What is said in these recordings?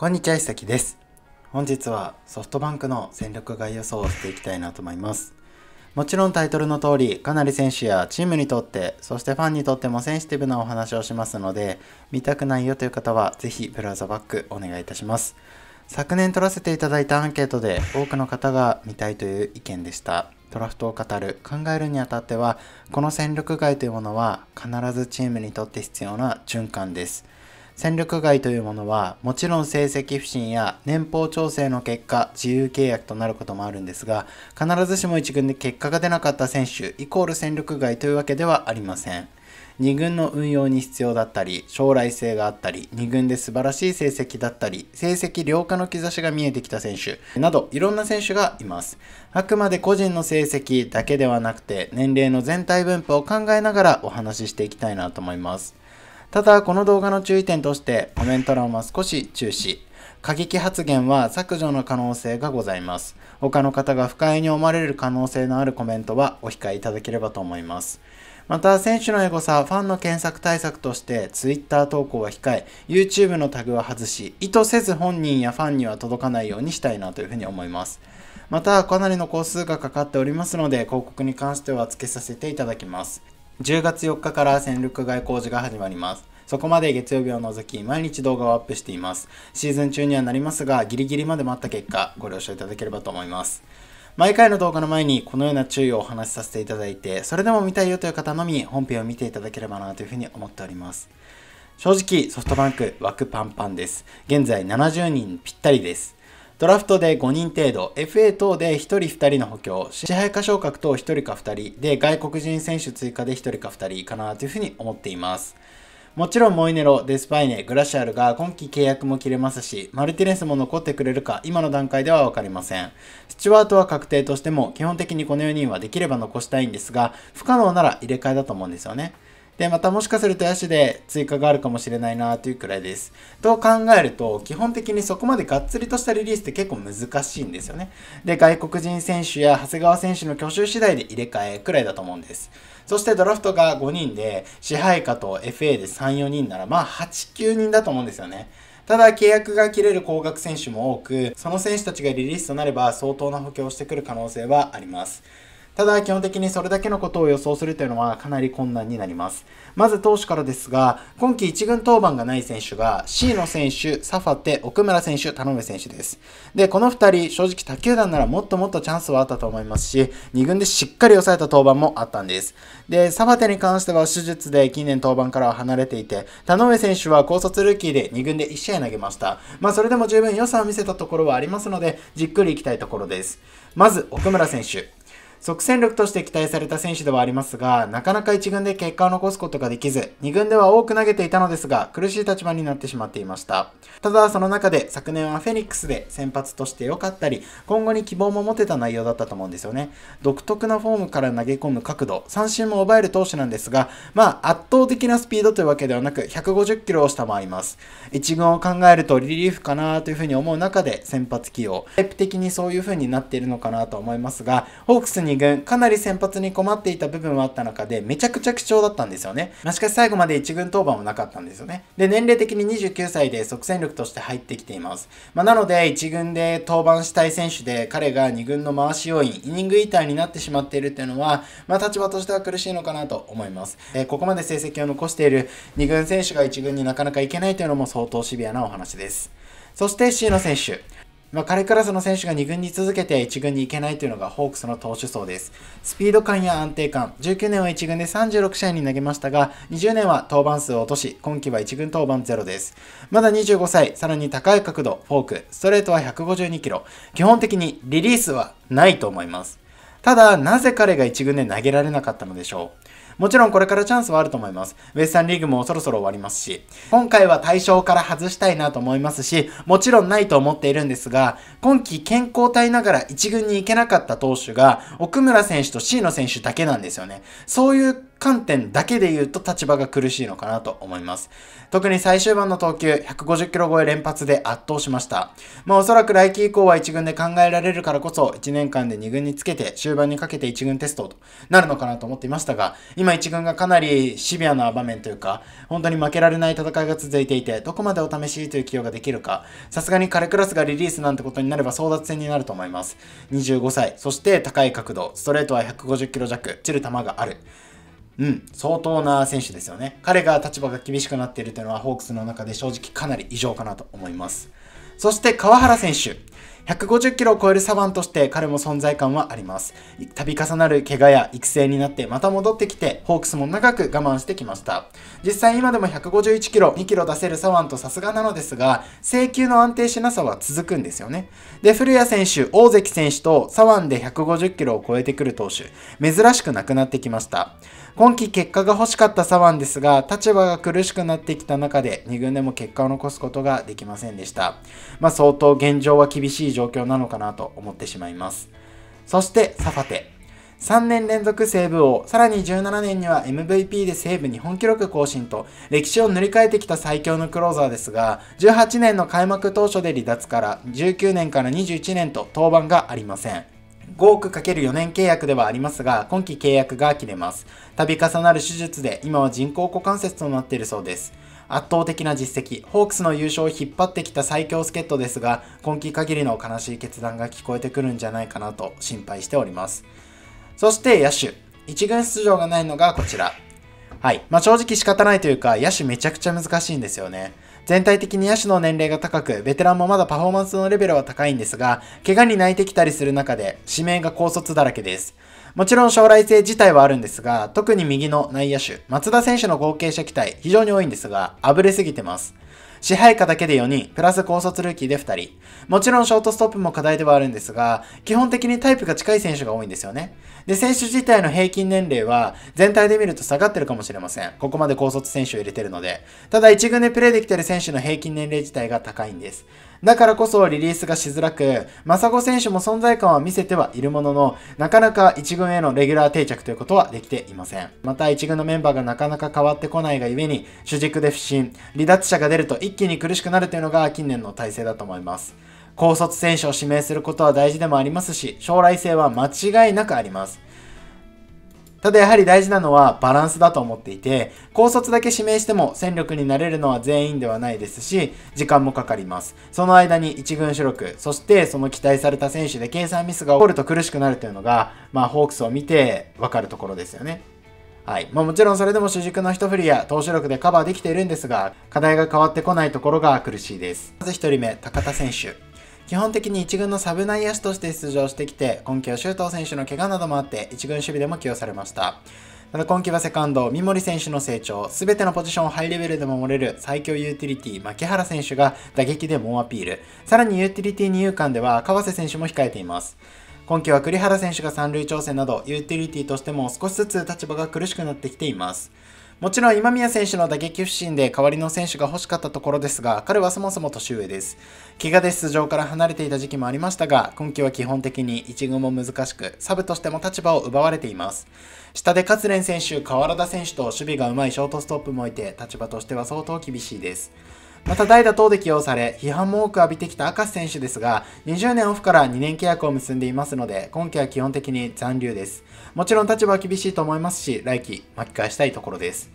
こんにちは、石崎です。本日はソフトバンクの戦力外予想をしていきたいなと思います。もちろんタイトルの通り、かなり選手やチームにとって、そしてファンにとってもセンシティブなお話をしますので、見たくないよという方は、ぜひブラウザバックお願いいたします。昨年取らせていただいたアンケートで、多くの方が見たいという意見でした。ドラフトを語る考えるにあたってはこの戦力外というものは必ずチームにとって必要な循環です戦力外というものはもちろん成績不振や年俸調整の結果自由契約となることもあるんですが必ずしも1軍で結果が出なかった選手イコール戦力外というわけではありません2軍の運用に必要だったり将来性があったり2軍で素晴らしい成績だったり成績良化の兆しが見えてきた選手などいろんな選手がいますあくまで個人の成績だけではなくて年齢の全体分布を考えながらお話ししていきたいなと思いますただ、この動画の注意点として、コメント欄は少し注視。過激発言は削除の可能性がございます。他の方が不快に思われる可能性のあるコメントはお控えいただければと思います。また、選手のエゴサ、ファンの検索対策として、Twitter 投稿は控え、YouTube のタグは外し、意図せず本人やファンには届かないようにしたいなというふうに思います。また、かなりの工数がかかっておりますので、広告に関しては付けさせていただきます。10月4日から戦力外工事が始まります。そこまで月曜日を除き、毎日動画をアップしています。シーズン中にはなりますが、ギリギリまで待った結果、ご了承いただければと思います。毎回の動画の前にこのような注意をお話しさせていただいて、それでも見たいよという方のみ本編を見ていただければなというふうに思っております。正直、ソフトバンク枠パンパンです。現在70人ぴったりです。ドラフトで5人程度、FA 等で1人2人の補強、支配下昇格等1人か2人で外国人選手追加で1人か2人かなというふうに思っています。もちろんモイネロ、デスパイネ、グラシアルが今季契約も切れますし、マルティネスも残ってくれるか今の段階ではわかりません。スチュワートは確定としても基本的にこの4人はできれば残したいんですが、不可能なら入れ替えだと思うんですよね。で、またもしかすると野手で追加があるかもしれないなというくらいです。と考えると、基本的にそこまでがっつりとしたリリースって結構難しいんですよね。で、外国人選手や長谷川選手の去就次第で入れ替えくらいだと思うんです。そしてドラフトが5人で、支配下と FA で3、4人なら、まあ8、9人だと思うんですよね。ただ契約が切れる高額選手も多く、その選手たちがリリースとなれば相当な補強をしてくる可能性はあります。ただ、基本的にそれだけのことを予想するというのはかなり困難になります。まず投手からですが、今季1軍登板がない選手が C の選手、サファテ、奥村選手、田上選手です。で、この2人、正直他球団ならもっともっとチャンスはあったと思いますし、2軍でしっかり抑えた登板もあったんです。で、サファテに関しては手術で近年登板からは離れていて、田上選手は高卒ルーキーで2軍で1試合投げました。まあ、それでも十分良さを見せたところはありますので、じっくりいきたいところです。まず、奥村選手。即戦力として期待された選手ではありますが、なかなか1軍で結果を残すことができず、2軍では多く投げていたのですが、苦しい立場になってしまっていました。ただ、その中で昨年はフェニックスで先発として良かったり、今後に希望も持てた内容だったと思うんですよね。独特なフォームから投げ込む角度、三振も奪える投手なんですが、まあ、圧倒的なスピードというわけではなく、150キロを下回ります。1軍を考えるとリリーフかなというふうに思う中で先発起用。タイプ的にそういう風になっているのかなと思いますが、ホークスに2軍、かなり先発に困っていた部分はあった中で、めちゃくちゃ貴重だったんですよね。まあ、しかし最後まで1軍登板はなかったんですよね。で、年齢的に29歳で即戦力として入ってきています。まあ、なので、1軍で登板したい選手で、彼が2軍の回し要員、イニングイーターになってしまっているっていうのは、まあ、立場としては苦しいのかなと思います。えー、ここまで成績を残している2軍選手が1軍になかなか行けないというのも相当シビアなお話です。そして C の選手。まあ、彼クラスの選手が2軍に続けて1軍に行けないというのがホークスの投手層です。スピード感や安定感、19年は1軍で36試合に投げましたが、20年は登板数を落とし、今季は1軍登板0です。まだ25歳、さらに高い角度、フォーク、ストレートは152キロ。基本的にリリースはないと思います。ただ、なぜ彼が1軍で投げられなかったのでしょうもちろんこれからチャンスはあると思います。ウェスタンリーグもそろそろ終わりますし、今回は対象から外したいなと思いますし、もちろんないと思っているんですが、今季健康体ながら1軍に行けなかった投手が、奥村選手と C の選手だけなんですよね。そういう観点だけで言うと立場が苦しいのかなと思います。特に最終盤の投球、150キロ超え連発で圧倒しました。まあおそらく来季以降は1軍で考えられるからこそ、1年間で2軍につけて、終盤にかけて1軍テストとなるのかなと思っていましたが、今1軍がかなりシビアな場面というか、本当に負けられない戦いが続いていて、どこまでお試しという起用ができるか、さすがに彼クラスがリリースなんてことになれば争奪戦になると思います。25歳、そして高い角度、ストレートは150キロ弱、散る球がある。うん、相当な選手ですよね。彼が立場が厳しくなっているというのは、ホークスの中で正直かなり異常かなと思います。そして川原選手。150キロを超える左腕として彼も存在感はあります。度重なる怪我や育成になってまた戻ってきて、ホークスも長く我慢してきました。実際今でも151キロ、2キロ出せる左腕とさすがなのですが、請求の安定しなさは続くんですよね。で、古谷選手、大関選手と左腕で150キロを超えてくる投手、珍しくなくなってきました。今季結果が欲しかった左腕ですが、立場が苦しくなってきた中で2軍でも結果を残すことができませんでした。まあ、相当現状は厳しい状況なのかなと思ってしまいます。そしてサファテ。3年連続西武王、さらに17年には MVP で西武日本記録更新と歴史を塗り替えてきた最強のクローザーですが、18年の開幕当初で離脱から19年から21年と登板がありません。5億かける4年契約ではありますが、今期契約が切れます。度重なる手術で今は人工股関節となっているそうです。圧倒的な実績、ホークスの優勝を引っ張ってきた最強助っ人ですが、今季限りの悲しい決断が聞こえてくるんじゃないかなと心配しております。そして野手、1軍出場がないのがこちら。はい。まあ、正直仕方ないというか、野手めちゃくちゃ難しいんですよね。全体的に野手の年齢が高く、ベテランもまだパフォーマンスのレベルは高いんですが、怪我に泣いてきたりする中で、指名が高卒だらけです。もちろん将来性自体はあるんですが、特に右の内野手、松田選手の合計者期待、非常に多いんですが、あぶれすぎてます。支配下だけで4人、プラス高卒ルーキーで2人。もちろんショートストップも課題ではあるんですが、基本的にタイプが近い選手が多いんですよね。で、選手自体の平均年齢は全体で見ると下がってるかもしれません。ここまで高卒選手を入れてるので。ただ1軍でプレイできてる選手の平均年齢自体が高いんです。だからこそリリースがしづらく、正子選手も存在感は見せてはいるものの、なかなか1軍へのレギュラー定着ということはできていません。また1軍のメンバーがなかなか変わってこないがゆえに、主軸で不振、離脱者が出ると一気に苦しくなるというのが近年の体制だと思います。高卒選手を指名することは大事でもありますし、将来性は間違いなくあります。ただやはり大事なのはバランスだと思っていて、高卒だけ指名しても戦力になれるのは全員ではないですし、時間もかかります。その間に一軍主力、そしてその期待された選手で計算ミスが起こると苦しくなるというのが、まあホークスを見てわかるところですよね。はい。まあもちろんそれでも主軸の一振りや投手力でカバーできているんですが、課題が変わってこないところが苦しいです。まず1人目、高田選手。基本的に1軍のサブ内野手として出場してきて、今季は周東選手の怪我などもあって、1軍守備でも起用されました。ただ今季はセカンド、三森選手の成長、すべてのポジションをハイレベルで守れる最強ユーティリティ、牧原選手が打撃で猛アピール。さらにユーティリティ二遊間では、川瀬選手も控えています。今季は栗原選手が三塁挑戦など、ユーティリティとしても少しずつ立場が苦しくなってきています。もちろん今宮選手の打撃不振で代わりの選手が欲しかったところですが、彼はそもそも年上です。怪我で出場から離れていた時期もありましたが、今季は基本的に1軍も難しく、サブとしても立場を奪われています。下で勝連選手、河原田選手と守備がうまいショートストップもいて、立場としては相当厳しいです。また代打等で起用され、批判も多く浴びてきた赤瀬選手ですが、20年オフから2年契約を結んでいますので、今季は基本的に残留です。もちろん立場は厳しいと思いますし、来季巻き返したいところです。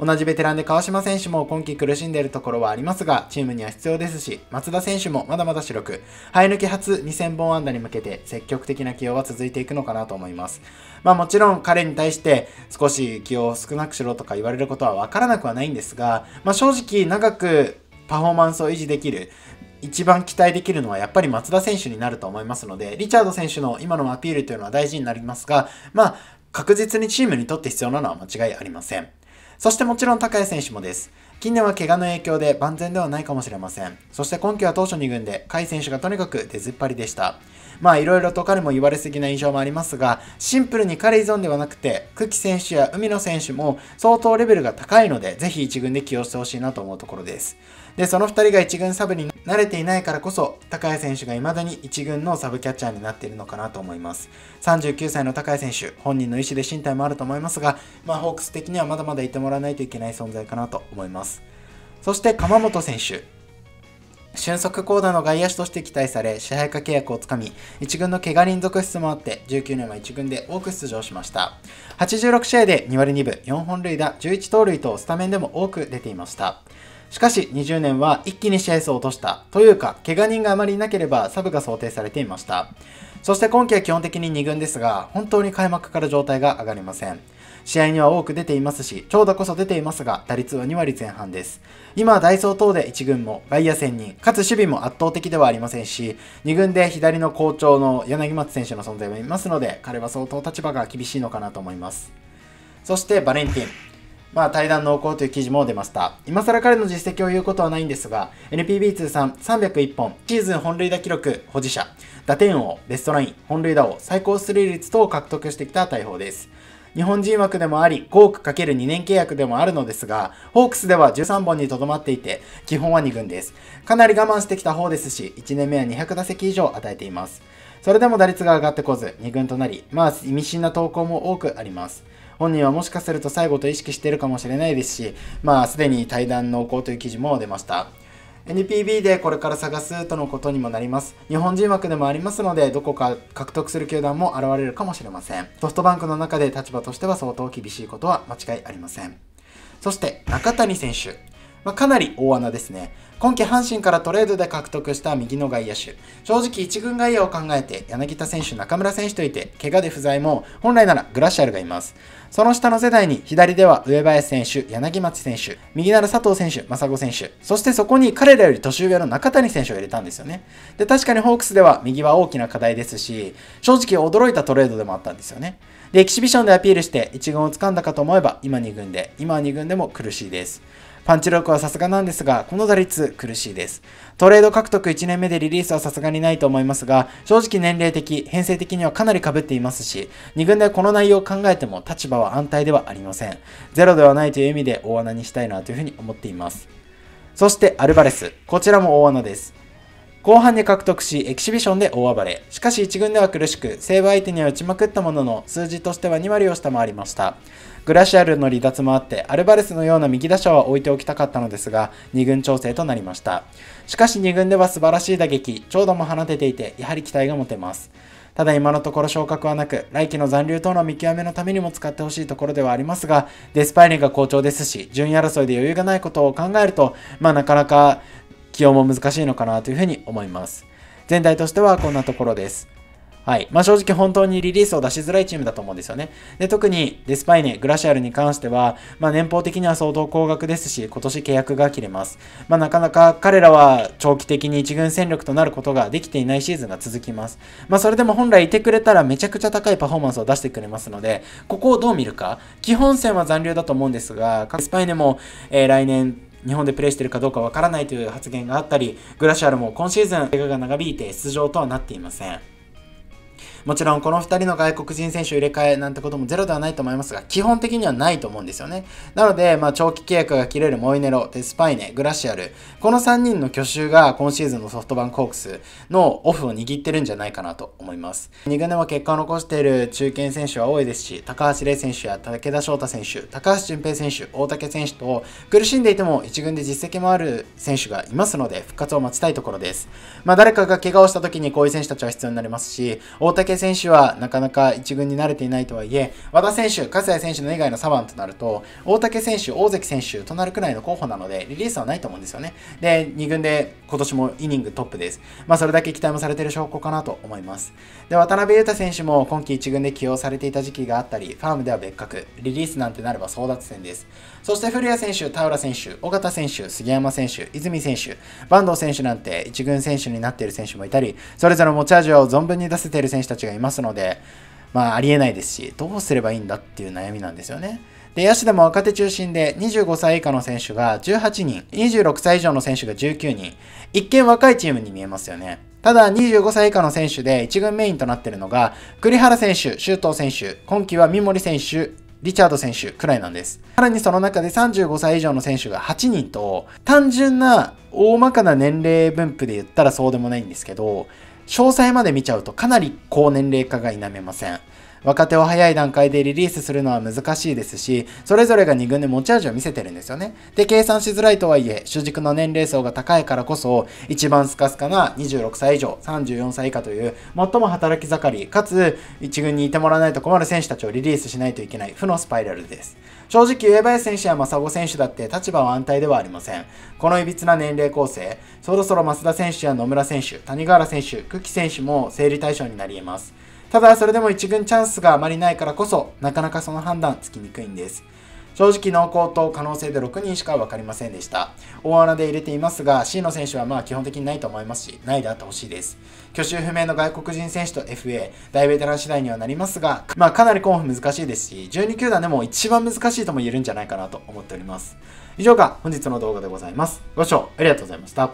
同じベテランで川島選手も今季苦しんでいるところはありますが、チームには必要ですし、松田選手もまだまだ白く、生え抜き初2000本安打に向けて積極的な起用は続いていくのかなと思います。まあもちろん彼に対して少し起用を少なくしろとか言われることはわからなくはないんですが、まあ正直長くパフォーマンスを維持できる、一番期待できるのはやっぱり松田選手になると思いますので、リチャード選手の今のアピールというのは大事になりますが、まあ確実にチームにとって必要なのは間違いありません。そしてもちろん高谷選手もです。近年は怪我の影響で万全ではないかもしれません。そして今季は当初2軍で、甲斐選手がとにかく出ずっぱりでした。まあいろいろと彼も言われすぎな印象もありますが、シンプルに彼依存ではなくて、久喜選手や海野選手も相当レベルが高いので、ぜひ1軍で起用してほしいなと思うところです。で、その2人が1軍サブに慣れていないからこそ、高谷選手が未だに1軍のサブキャッチャーになっているのかなと思います。39歳の高谷選手、本人の意思で身体もあると思いますが、まあ、ホークス的にはまだまだいてもらわないといけない存在かなと思います。そして、鎌本選手、俊足高打の外野手として期待され、支配下契約をつかみ、1軍の怪我人続出もあって、19年は1軍で多く出場しました。86試合で2割2分、4本塁打、11盗塁とスタメンでも多く出ていました。しかし20年は一気に試合数を落としたというか怪我人があまりいなければサブが想定されていましたそして今季は基本的に2軍ですが本当に開幕から状態が上がりません試合には多く出ていますし、長打こそ出ていますが、打率は2割前半です。今はダイソー等で1軍も外野戦に、かつ守備も圧倒的ではありませんし、2軍で左の好調の柳松選手の存在もいますので、彼は相当立場が厳しいのかなと思います。そしてバレンティン。まあ、対談濃厚という記事も出ました。今更彼の実績を言うことはないんですが、NPB 通算301本、シーズン本塁打記録保持者、打点王、ベストライン、本塁打王、最高出塁率等を獲得してきた大砲です。日本人枠でもあり、5億 ×2 年契約でもあるのですが、ホークスでは13本にとどまっていて、基本は2軍です。かなり我慢してきた方ですし、1年目は200打席以上与えています。それでも打率が上がってこず、2軍となり、まあ、意味深な投稿も多くあります。本人はもしかすると最後と意識しているかもしれないですし、まあ、すでに対談濃厚という記事も出ました。NPB でこれから探すとのことにもなります。日本人枠でもありますので、どこか獲得する球団も現れるかもしれません。ソフトバンクの中で立場としては相当厳しいことは間違いありません。そして、中谷選手。まあ、かなり大穴ですね。今季阪神からトレードで獲得した右の外野手正直一軍外野を考えて柳田選手中村選手といて怪我で不在も本来ならグラシアルがいますその下の世代に左では上林選手柳町選手右なら佐藤選手正子選手そしてそこに彼らより年上の中谷選手を入れたんですよねで確かにホークスでは右は大きな課題ですし正直驚いたトレードでもあったんですよねでエキシビションでアピールして1軍を掴んだかと思えば今2軍で今は2軍でも苦しいですパンチ力はさすがなんですが、この打率苦しいです。トレード獲得1年目でリリースはさすがにないと思いますが、正直年齢的、編成的にはかなり被っていますし、2軍でこの内容を考えても立場は安泰ではありません。ゼロではないという意味で大穴にしたいなというふうに思っています。そしてアルバレス。こちらも大穴です。後半で獲得し、エキシビションで大暴れ。しかし1軍では苦しく、セーブ相手には打ちまくったものの、数字としては2割を下回りました。グラシアルの離脱もあってアルバレスのような右打者は置いておきたかったのですが2軍調整となりましたしかし2軍では素晴らしい打撃長打も放てていてやはり期待が持てますただ今のところ昇格はなく、来季の残留等の見極めのためにも使ってほしいところではありますが、デスパイネが好調ですし、順位争いで余裕がないことを考えると、まあなかなか起用も難しいのかなというふうに思います。全体としてはこんなところです。はい。まあ、正直本当にリリースを出しづらいチームだと思うんですよね。で、特にデスパイネ、グラシアルに関しては、まあ、年俸的には相当高額ですし、今年契約が切れます。まあ、なかなか彼らは長期的に一軍戦力となることができていないシーズンが続きます。まあ、それでも本来いてくれたらめちゃくちゃ高いパフォーマンスを出してくれますので、ここをどう見るか。基本戦は残留だと思うんですが、デスパイネも、えー、来年、日本でプレーしてるかどうかわからないという発言があったり、グラシアルも今シーズン、怪我が長引いて出場とはなっていません。もちろんこの2人の外国人選手入れ替えなんてこともゼロではないと思いますが、基本的にはないと思うんですよね。なので、まあ、長期契約が切れるモイネロ、デスパイネ、グラシアル、この3人の去就が今シーズンのソフトバンクホークスのオフを握ってるんじゃないかなと思います。2軍でも結果を残している中堅選手は多いですし、高橋礼選手や武田翔太選手、高橋純平選手、大竹選手と苦しんでいても1軍で実績もある選手がいますので、復活を待ちたいところです。まあ、誰かが怪我をした時にこういう選手たちは必要になりますし、大竹選手はなかなか1軍に慣れていないとはいえ、和田選手、葛西選手の以外のサバンとなると、大竹選手、大関選手となるくらいの候補なので、リリースはないと思うんですよね。で、2軍で今年もイニングトップです。まあ、それだけ期待もされている証拠かなと思います。で、渡辺裕太選手も今季1軍で起用されていた時期があったり、ファームでは別格、リリースなんてなれば争奪戦です。そして古谷選手、田浦選手、尾形選手、杉山選手、泉選手、坂東選手なんて1軍選手になっている選手もいたり、それぞれ持ち味を存分に出せている選手たちががいますので、まあ、ありえないですし、どうすればいいんだっていう悩みなんですよね。で、野手でも若手中心で25歳以下の選手が18人、26歳以上の選手が19人、一見若いチームに見えますよね。ただ、25歳以下の選手で1軍メインとなっているのが、栗原選手、周東選手、今季は三森選手、リチャード選手くらいなんです。さらにその中で35歳以上の選手が8人と、単純な大まかな年齢分布で言ったらそうでもないんですけど、詳細まで見ちゃうとかなり高年齢化が否めません。若手を早い段階でリリースするのは難しいですし、それぞれが2軍で持ち味を見せてるんですよね。で、計算しづらいとはいえ、主軸の年齢層が高いからこそ、一番スカスカな26歳以上、34歳以下という、最も働き盛り、かつ1軍にいてもらわないと困る選手たちをリリースしないといけない負のスパイラルです。正直、上林選手や正子選手だって立場は安泰ではありません。このいびつな年齢構成、そろそろ増田選手や野村選手、谷川選手、久喜選手も整理対象になり得ます。ただ、それでも1軍チャンスがあまりないからこそ、なかなかその判断つきにくいんです。正直濃厚と可能性で6人しか分かりませんでした。大穴で入れていますが、C の選手はまあ基本的にないと思いますし、ないであってほしいです。去就不明の外国人選手と FA、大ベテラン次第にはなりますが、まあかなり候補難しいですし、12球団でも一番難しいとも言えるんじゃないかなと思っております。以上が本日の動画でございます。ご視聴ありがとうございました。